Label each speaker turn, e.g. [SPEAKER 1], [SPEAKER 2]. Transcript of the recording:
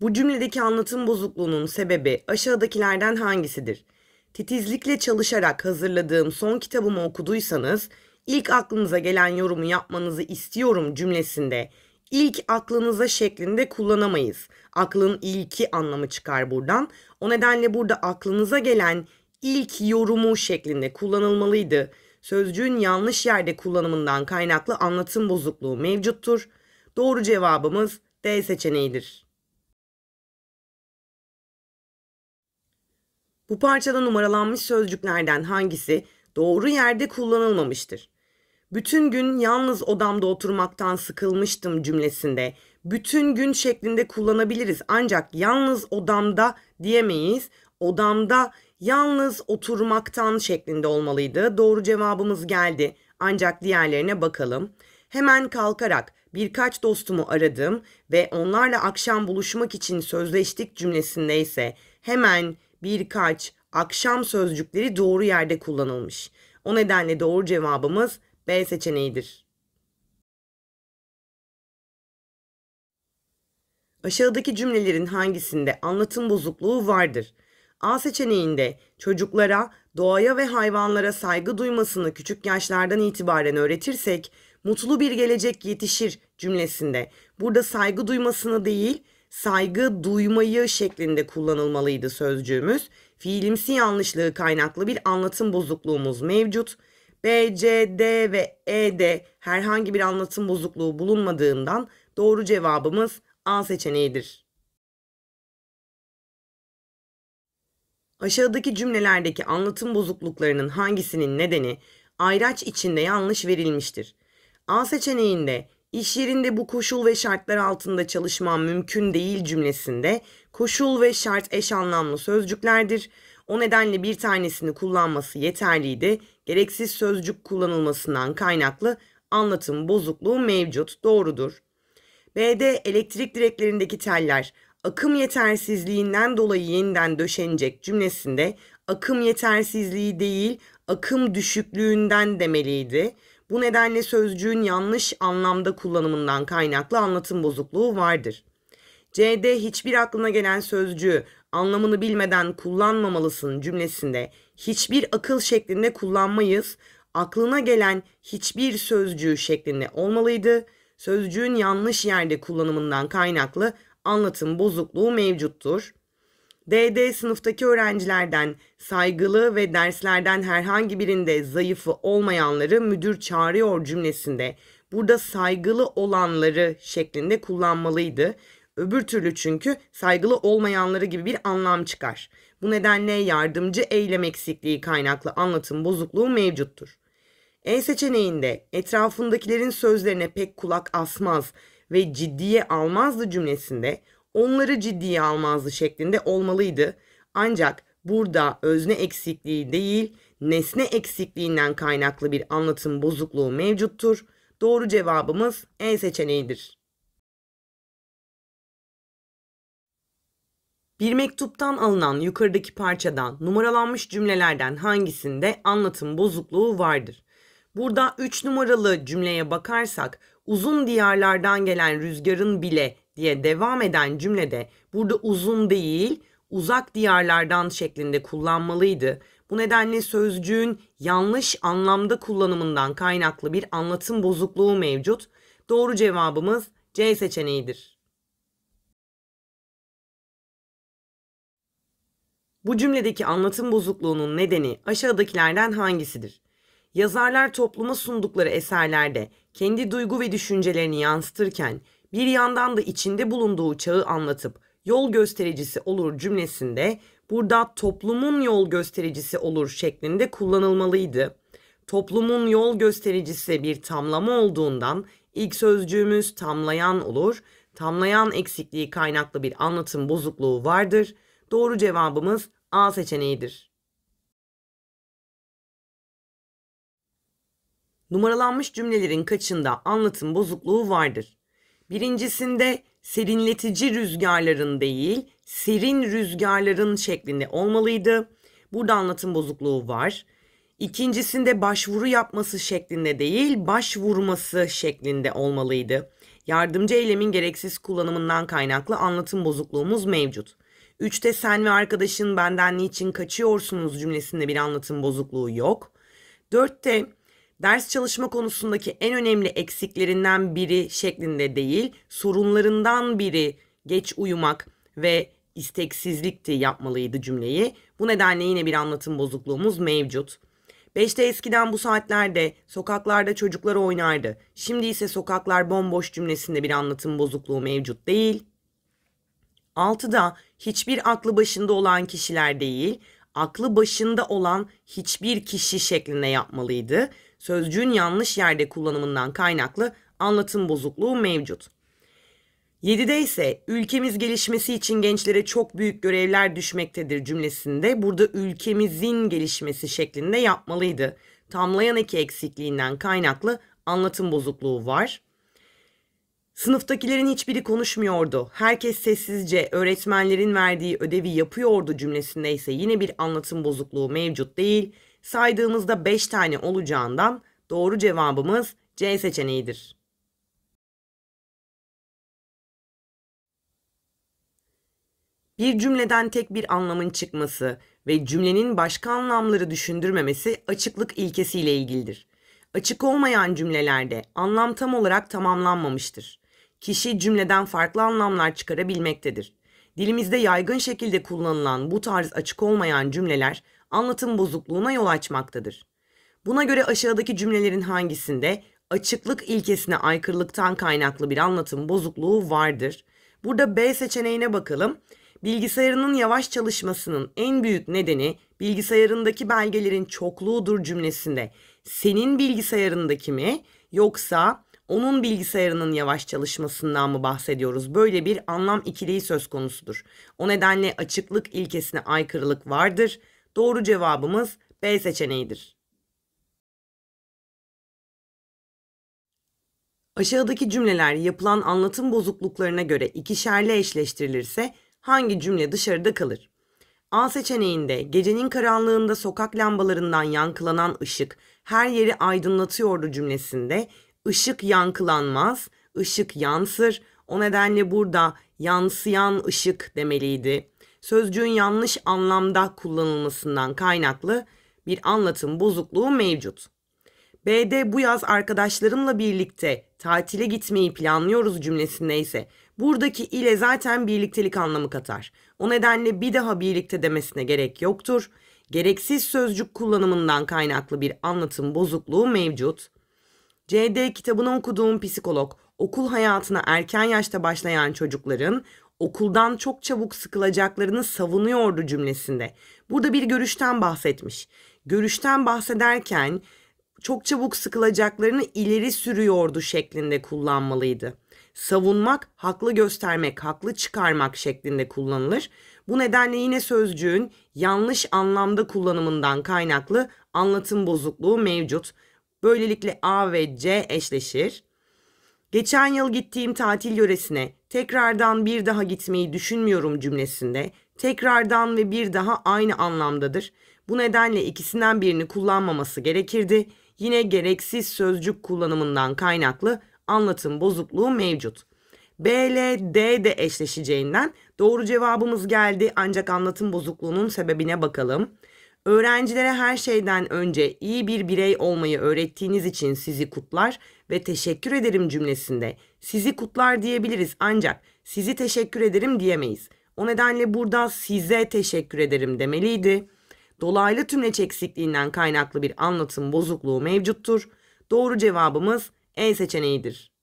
[SPEAKER 1] Bu cümledeki anlatım bozukluğunun sebebi aşağıdakilerden hangisidir? Titizlikle çalışarak hazırladığım son kitabımı okuduysanız ilk aklınıza gelen yorumu yapmanızı istiyorum cümlesinde ilk aklınıza şeklinde kullanamayız. Aklın ilki anlamı çıkar buradan. O nedenle burada aklınıza gelen ilk yorumu şeklinde kullanılmalıydı. Sözcüğün yanlış yerde kullanımından kaynaklı anlatım bozukluğu mevcuttur. Doğru cevabımız D seçeneğidir. Bu parçada numaralanmış sözcüklerden hangisi doğru yerde kullanılmamıştır? Bütün gün yalnız odamda oturmaktan sıkılmıştım cümlesinde bütün gün şeklinde kullanabiliriz ancak yalnız odamda diyemeyiz. Odamda yalnız oturmaktan şeklinde olmalıydı. Doğru cevabımız geldi. Ancak diğerlerine bakalım. Hemen kalkarak birkaç dostumu aradım ve onlarla akşam buluşmak için sözleştik cümlesinde ise hemen birkaç, akşam sözcükleri doğru yerde kullanılmış. O nedenle doğru cevabımız B seçeneğidir. Aşağıdaki cümlelerin hangisinde anlatım bozukluğu vardır? A seçeneğinde çocuklara doğaya ve hayvanlara saygı duymasını küçük yaşlardan itibaren öğretirsek mutlu bir gelecek yetişir cümlesinde burada saygı duymasını değil saygı duymayı şeklinde kullanılmalıydı sözcüğümüz. Fiilimsi yanlışlığı kaynaklı bir anlatım bozukluğumuz mevcut. B, C, D ve E'de herhangi bir anlatım bozukluğu bulunmadığından doğru cevabımız A seçeneğidir. Aşağıdaki cümlelerdeki anlatım bozukluklarının hangisinin nedeni ayraç içinde yanlış verilmiştir? A seçeneğinde İş yerinde bu koşul ve şartlar altında çalışmam mümkün değil cümlesinde koşul ve şart eş anlamlı sözcüklerdir. O nedenle bir tanesini kullanması yeterliydi. Gereksiz sözcük kullanılmasından kaynaklı anlatım bozukluğu mevcut. Doğrudur. B'de elektrik direklerindeki teller akım yetersizliğinden dolayı yeniden döşenecek cümlesinde akım yetersizliği değil akım düşüklüğünden demeliydi. Bu nedenle sözcüğün yanlış anlamda kullanımından kaynaklı anlatım bozukluğu vardır. CD hiçbir aklına gelen sözcüğü anlamını bilmeden kullanmamalısın cümlesinde hiçbir akıl şeklinde kullanmayız. Aklına gelen hiçbir sözcüğü şeklinde olmalıydı. Sözcüğün yanlış yerde kullanımından kaynaklı anlatım bozukluğu mevcuttur. DD sınıftaki öğrencilerden saygılı ve derslerden herhangi birinde zayıfı olmayanları müdür çağırıyor cümlesinde burada saygılı olanları şeklinde kullanmalıydı. Öbür türlü çünkü saygılı olmayanları gibi bir anlam çıkar. Bu nedenle yardımcı eylem eksikliği kaynaklı anlatım bozukluğu mevcuttur. E seçeneğinde etrafındakilerin sözlerine pek kulak asmaz ve ciddiye almazdı cümlesinde onları ciddiye almazdı şeklinde olmalıydı. Ancak burada özne eksikliği değil, nesne eksikliğinden kaynaklı bir anlatım bozukluğu mevcuttur. Doğru cevabımız E seçeneğidir. Bir mektuptan alınan yukarıdaki parçadan numaralanmış cümlelerden hangisinde anlatım bozukluğu vardır? Burada 3 numaralı cümleye bakarsak uzun diyarlardan gelen rüzgarın bile diye devam eden cümlede burada uzun değil uzak diyarlardan şeklinde kullanmalıydı. Bu nedenle sözcüğün yanlış anlamda kullanımından kaynaklı bir anlatım bozukluğu mevcut. Doğru cevabımız C seçeneğidir. Bu cümledeki anlatım bozukluğunun nedeni aşağıdakilerden hangisidir? Yazarlar topluma sundukları eserlerde kendi duygu ve düşüncelerini yansıtırken bir yandan da içinde bulunduğu çağı anlatıp yol göstericisi olur cümlesinde burada toplumun yol göstericisi olur şeklinde kullanılmalıydı. Toplumun yol göstericisi bir tamlama olduğundan ilk sözcüğümüz tamlayan olur. Tamlayan eksikliği kaynaklı bir anlatım bozukluğu vardır. Doğru cevabımız A seçeneğidir. Numaralanmış cümlelerin kaçında anlatım bozukluğu vardır? Birincisinde serinletici rüzgarların değil, serin rüzgarların şeklinde olmalıydı. Burada anlatım bozukluğu var. İkincisinde başvuru yapması şeklinde değil, başvurması şeklinde olmalıydı. Yardımcı eylemin gereksiz kullanımından kaynaklı anlatım bozukluğumuz mevcut. Üçte sen ve arkadaşın benden niçin kaçıyorsunuz cümlesinde bir anlatım bozukluğu yok. Dörtte ders çalışma konusundaki en önemli eksiklerinden biri şeklinde değil, sorunlarından biri geç uyumak ve isteksizlikti yapmalıydı cümleyi. Bu nedenle yine bir anlatım bozukluğumuz mevcut. Beşte eskiden bu saatlerde sokaklarda çocuklar oynardı. Şimdi ise sokaklar bomboş cümlesinde bir anlatım bozukluğu mevcut değil. Altıda hiçbir aklı başında olan kişiler değil, aklı başında olan hiçbir kişi şeklinde yapmalıydı sözcüğün yanlış yerde kullanımından kaynaklı anlatım bozukluğu mevcut. 7'de ise ülkemiz gelişmesi için gençlere çok büyük görevler düşmektedir cümlesinde burada ülkemizin gelişmesi şeklinde yapmalıydı. Tamlayan eki eksikliğinden kaynaklı anlatım bozukluğu var. Sınıftakilerin hiçbiri konuşmuyordu. Herkes sessizce öğretmenlerin verdiği ödevi yapıyordu cümlesinde ise yine bir anlatım bozukluğu mevcut değil saydığımızda 5 tane olacağından doğru cevabımız C seçeneğidir. Bir cümleden tek bir anlamın çıkması ve cümlenin başka anlamları düşündürmemesi açıklık ilkesiyle ilgilidir. Açık olmayan cümlelerde anlam tam olarak tamamlanmamıştır. Kişi cümleden farklı anlamlar çıkarabilmektedir. Dilimizde yaygın şekilde kullanılan bu tarz açık olmayan cümleler anlatım bozukluğuna yol açmaktadır. Buna göre aşağıdaki cümlelerin hangisinde açıklık ilkesine aykırılıktan kaynaklı bir anlatım bozukluğu vardır? Burada B seçeneğine bakalım. Bilgisayarının yavaş çalışmasının en büyük nedeni bilgisayarındaki belgelerin çokluğudur cümlesinde. Senin bilgisayarındaki mi yoksa onun bilgisayarının yavaş çalışmasından mı bahsediyoruz? Böyle bir anlam ikiliği söz konusudur. O nedenle açıklık ilkesine aykırılık vardır. Doğru cevabımız B seçeneğidir. Aşağıdaki cümleler yapılan anlatım bozukluklarına göre ikişerli eşleştirilirse hangi cümle dışarıda kalır? A seçeneğinde gecenin karanlığında sokak lambalarından yankılanan ışık her yeri aydınlatıyordu cümlesinde ışık yankılanmaz, ışık yansır. O nedenle burada yansıyan ışık demeliydi sözcüğün yanlış anlamda kullanılmasından kaynaklı bir anlatım bozukluğu mevcut. B'de bu yaz arkadaşlarımla birlikte tatile gitmeyi planlıyoruz cümlesinde ise buradaki ile zaten birliktelik anlamı katar. O nedenle bir daha birlikte demesine gerek yoktur. Gereksiz sözcük kullanımından kaynaklı bir anlatım bozukluğu mevcut. C'de kitabını okuduğum psikolog okul hayatına erken yaşta başlayan çocukların okuldan çok çabuk sıkılacaklarını savunuyordu cümlesinde. Burada bir görüşten bahsetmiş. Görüşten bahsederken çok çabuk sıkılacaklarını ileri sürüyordu şeklinde kullanmalıydı. Savunmak, haklı göstermek, haklı çıkarmak şeklinde kullanılır. Bu nedenle yine sözcüğün yanlış anlamda kullanımından kaynaklı anlatım bozukluğu mevcut. Böylelikle A ve C eşleşir. Geçen yıl gittiğim tatil yöresine tekrardan bir daha gitmeyi düşünmüyorum cümlesinde tekrardan ve bir daha aynı anlamdadır. Bu nedenle ikisinden birini kullanmaması gerekirdi. Yine gereksiz sözcük kullanımından kaynaklı anlatım bozukluğu mevcut. B ile D de eşleşeceğinden doğru cevabımız geldi ancak anlatım bozukluğunun sebebine bakalım. Öğrencilere her şeyden önce iyi bir birey olmayı öğrettiğiniz için sizi kutlar ve teşekkür ederim cümlesinde sizi kutlar diyebiliriz ancak sizi teşekkür ederim diyemeyiz. O nedenle burada size teşekkür ederim demeliydi. Dolaylı tümleç eksikliğinden kaynaklı bir anlatım bozukluğu mevcuttur. Doğru cevabımız E seçeneğidir.